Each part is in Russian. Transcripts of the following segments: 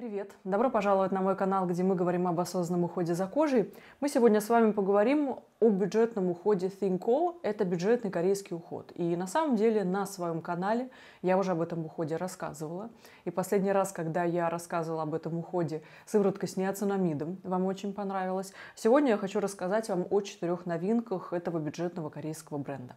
Привет! Добро пожаловать на мой канал, где мы говорим об осознанном уходе за кожей. Мы сегодня с вами поговорим о бюджетном уходе ThinkCo. Это бюджетный корейский уход. И на самом деле на своем канале я уже об этом уходе рассказывала. И последний раз, когда я рассказывала об этом уходе сыворотка с неоцинамидом, вам очень понравилось. Сегодня я хочу рассказать вам о четырех новинках этого бюджетного корейского бренда.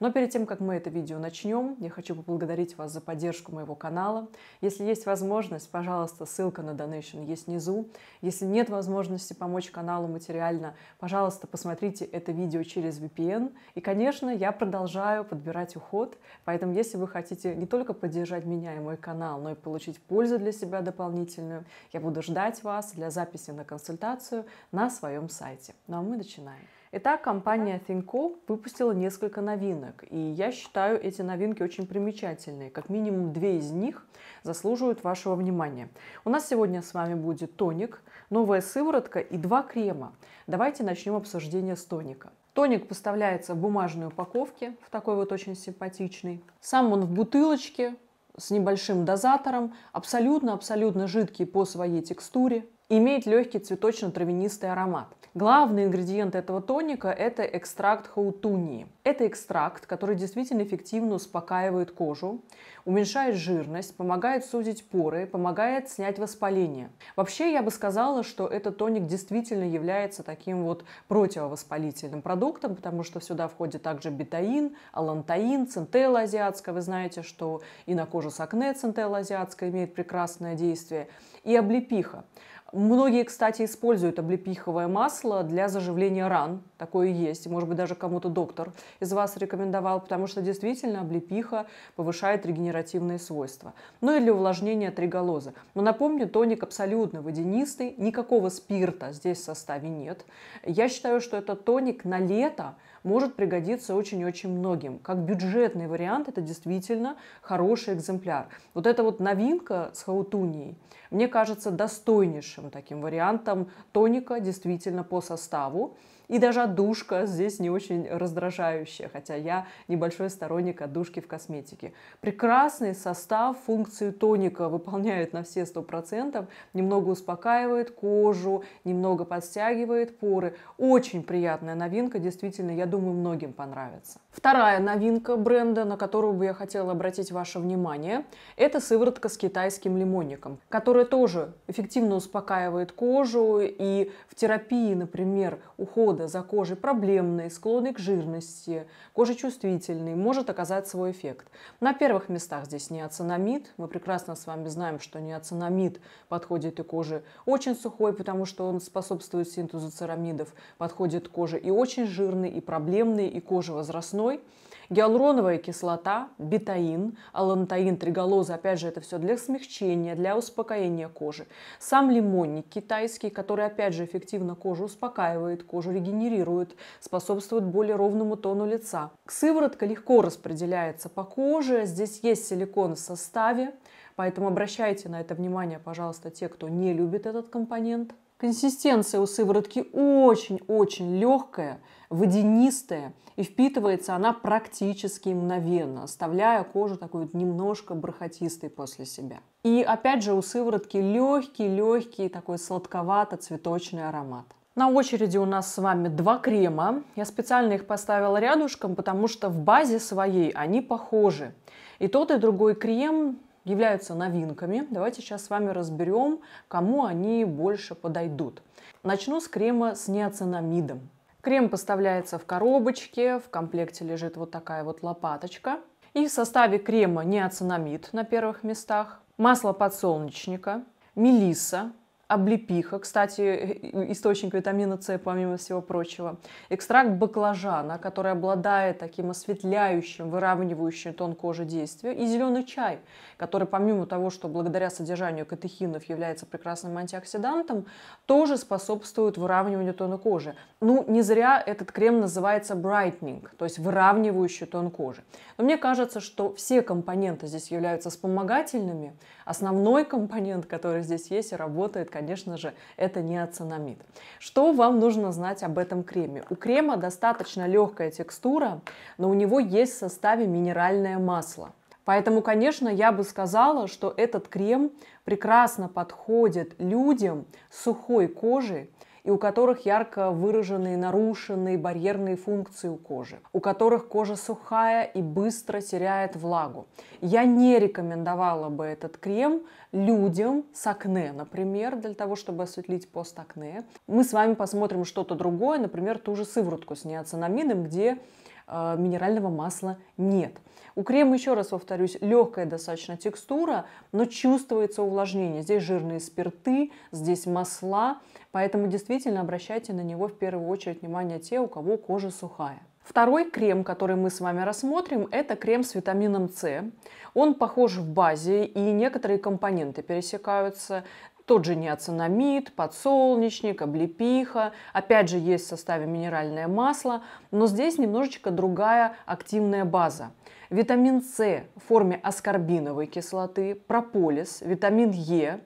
Но перед тем, как мы это видео начнем, я хочу поблагодарить вас за поддержку моего канала. Если есть возможность, пожалуйста, ссылка ссылка на донейшн есть внизу. Если нет возможности помочь каналу материально, пожалуйста, посмотрите это видео через VPN. И, конечно, я продолжаю подбирать уход, поэтому если вы хотите не только поддержать меня и мой канал, но и получить пользу для себя дополнительную, я буду ждать вас для записи на консультацию на своем сайте. Ну а мы начинаем. Итак, компания ThinkCo выпустила несколько новинок, и я считаю эти новинки очень примечательные. Как минимум две из них заслуживают вашего внимания. У у нас сегодня с вами будет тоник, новая сыворотка и два крема. Давайте начнем обсуждение с тоника. Тоник поставляется в бумажной упаковке, в такой вот очень симпатичный. Сам он в бутылочке с небольшим дозатором, абсолютно-абсолютно жидкий по своей текстуре имеет легкий цветочно-травянистый аромат. Главный ингредиент этого тоника – это экстракт хаутунии. Это экстракт, который действительно эффективно успокаивает кожу, уменьшает жирность, помогает сузить поры, помогает снять воспаление. Вообще, я бы сказала, что этот тоник действительно является таким вот противовоспалительным продуктом, потому что сюда входит также бетаин, алантаин, центелла азиатская. Вы знаете, что и на кожу с акне центелла азиатская имеет прекрасное действие, и облепиха. Многие, кстати, используют облепиховое масло для заживления ран. Такое есть. Может быть, даже кому-то доктор из вас рекомендовал, потому что действительно облепиха повышает регенеративные свойства. Ну и для увлажнения триголоза. Но напомню, тоник абсолютно водянистый, никакого спирта здесь в составе нет. Я считаю, что это тоник на лето – может пригодиться очень-очень многим. Как бюджетный вариант это действительно хороший экземпляр. Вот эта вот новинка с хаутунией, мне кажется достойнейшим таким вариантом тоника действительно по составу. И даже отдушка здесь не очень раздражающая, хотя я небольшой сторонник отдушки в косметике. Прекрасный состав, функцию тоника выполняет на все сто процентов, немного успокаивает кожу, немного подстягивает поры. Очень приятная новинка, действительно, я думаю, многим понравится. Вторая новинка бренда, на которую бы я хотела обратить ваше внимание, это сыворотка с китайским лимонником, которая тоже эффективно успокаивает кожу и в терапии, например, ухода ухода за кожей проблемной, склонной к жирности, кожи чувствительной, может оказать свой эффект. На первых местах здесь неоцинамид. Мы прекрасно с вами знаем, что неоцинамид подходит и коже очень сухой, потому что он способствует синтезу церамидов, подходит коже и очень жирной, и проблемной, и коже возрастной. Гиалуроновая кислота, бетаин, алантаин, триголоза, опять же, это все для смягчения, для успокоения кожи. Сам лимонник китайский, который, опять же, эффективно кожу успокаивает, кожу регенерирует, способствует более ровному тону лица. Сыворотка легко распределяется по коже, здесь есть силикон в составе, поэтому обращайте на это внимание, пожалуйста, те, кто не любит этот компонент. Консистенция у сыворотки очень-очень легкая, водянистая, и впитывается она практически мгновенно, оставляя кожу такой вот немножко бархатистой после себя. И опять же у сыворотки легкий-легкий такой сладковато-цветочный аромат. На очереди у нас с вами два крема. Я специально их поставила рядышком, потому что в базе своей они похожи. И тот, и другой крем являются новинками. Давайте сейчас с вами разберем, кому они больше подойдут. Начну с крема с неоцинамидом. Крем поставляется в коробочке, в комплекте лежит вот такая вот лопаточка. И в составе крема неоцинамид на первых местах, масло подсолнечника, мелисса, облепиха, кстати, э, э, источник витамина С, помимо всего прочего. Экстракт баклажана, который обладает таким осветляющим, выравнивающим тон кожи действием. И зеленый чай, который помимо того, что благодаря содержанию катехинов является прекрасным антиоксидантом, тоже способствует выравниванию тона кожи. Ну, не зря этот крем называется brightening, то есть выравнивающий тон кожи. Но мне кажется, что все компоненты здесь являются вспомогательными, основной компонент, который здесь есть и работает, конечно же, это неоцинамид. Что вам нужно знать об этом креме? У крема достаточно легкая текстура, но у него есть в составе минеральное масло. Поэтому, конечно, я бы сказала, что этот крем прекрасно подходит людям с сухой кожей, и у которых ярко выраженные нарушенные барьерные функции у кожи, у которых кожа сухая и быстро теряет влагу. Я не рекомендовала бы этот крем людям с акне, например, для того, чтобы осветлить постакне. Мы с вами посмотрим что-то другое, например, ту же сыворотку с неоцинамином, где э, минерального масла нет. У крема, еще раз повторюсь, легкая достаточно текстура, но чувствуется увлажнение. Здесь жирные спирты, здесь масла, Поэтому действительно обращайте на него в первую очередь внимание те, у кого кожа сухая. Второй крем, который мы с вами рассмотрим, это крем с витамином С. Он похож в базе и некоторые компоненты пересекаются. Тот же неоцинамид, подсолнечник, облепиха. Опять же, есть в составе минеральное масло, но здесь немножечко другая активная база. Витамин С в форме аскорбиновой кислоты, прополис, витамин Е,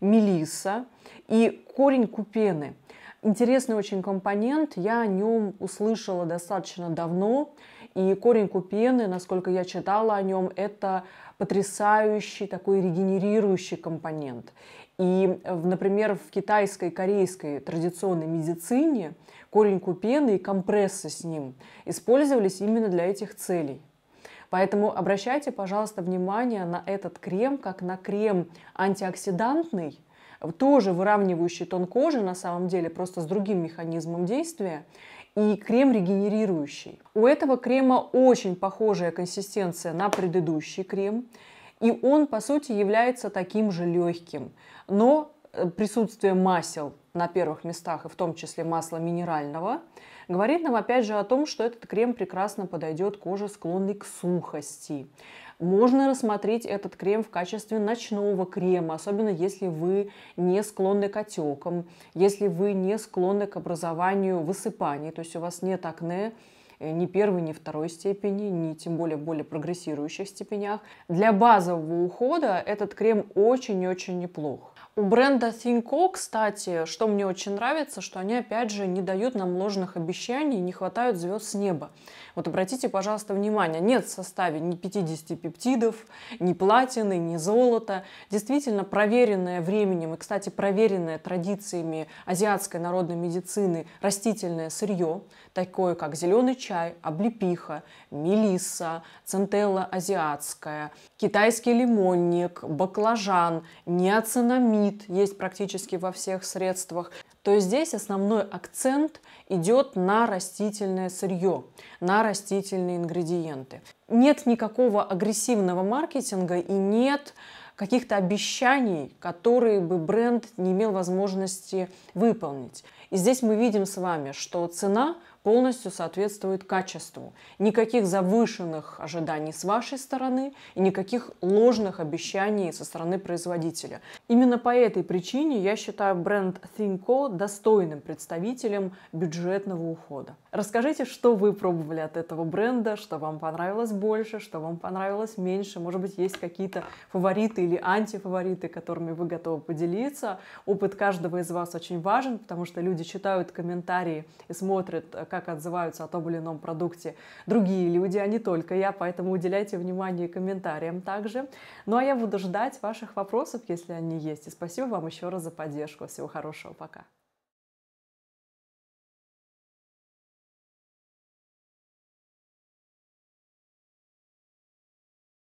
мелиса, и корень купены. Интересный очень компонент, я о нем услышала достаточно давно, и корень купены, насколько я читала о нем, это потрясающий такой регенерирующий компонент. И, например, в китайской, корейской традиционной медицине корень купены и компрессы с ним использовались именно для этих целей. Поэтому обращайте, пожалуйста, внимание на этот крем, как на крем антиоксидантный – тоже выравнивающий тон кожи на самом деле, просто с другим механизмом действия и крем регенерирующий. У этого крема очень похожая консистенция на предыдущий крем, и он, по сути, является таким же легким, но э, присутствие масел на первых местах, и в том числе масла минерального, говорит нам опять же о том, что этот крем прекрасно подойдет коже, склонной к сухости. Можно рассмотреть этот крем в качестве ночного крема, особенно если вы не склонны к отекам, если вы не склонны к образованию высыпаний, то есть у вас нет акне, э, ни первой, ни второй степени, ни тем более в более прогрессирующих степенях. Для базового ухода этот крем очень-очень неплох. У бренда Thinko, кстати, что мне очень нравится, что они, опять же, не дают нам ложных обещаний, не хватают звезд с неба. Вот обратите, пожалуйста, внимание, нет в составе ни 50 пептидов, ни платины, ни золота. Действительно, проверенное временем и, кстати, проверенное традициями азиатской народной медицины растительное сырье, такое как зеленый чай, облепиха, мелисса, центелла азиатская, китайский лимонник, баклажан, неоцинамин, гранит есть практически во всех средствах, то здесь основной акцент идет на растительное сырье, на растительные ингредиенты. Нет никакого агрессивного маркетинга и нет каких-то обещаний, которые бы бренд не имел возможности выполнить. И здесь мы видим с вами, что цена – полностью соответствует качеству. Никаких завышенных ожиданий с вашей стороны и никаких ложных обещаний со стороны производителя. Именно по этой причине я считаю бренд Thinko достойным представителем бюджетного ухода. Расскажите, что вы пробовали от этого бренда, что вам понравилось больше, что вам понравилось меньше. Может быть, есть какие-то фавориты или антифавориты, которыми вы готовы поделиться. Опыт каждого из вас очень важен, потому что люди читают комментарии и смотрят, э, как отзываются о том или ином продукте другие люди, а не только я, поэтому уделяйте внимание комментариям также. Ну а я буду ждать ваших вопросов, если они есть. И спасибо вам еще раз за поддержку. Всего хорошего, пока.